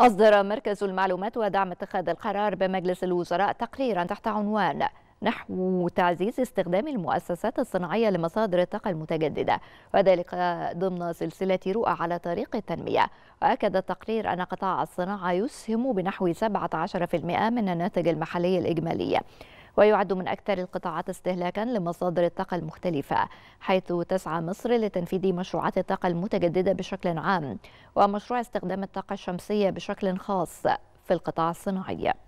أصدر مركز المعلومات ودعم اتخاذ القرار بمجلس الوزراء تقريرا تحت عنوان نحو تعزيز استخدام المؤسسات الصناعية لمصادر الطاقة المتجددة وذلك ضمن سلسلة رؤى على طريق التنمية وأكد التقرير أن قطاع الصناعة يسهم بنحو 17% من الناتج المحلي الإجمالي ويعد من أكثر القطاعات استهلاكا لمصادر الطاقة المختلفة حيث تسعى مصر لتنفيذ مشروعات الطاقة المتجددة بشكل عام ومشروع استخدام الطاقة الشمسية بشكل خاص في القطاع الصناعي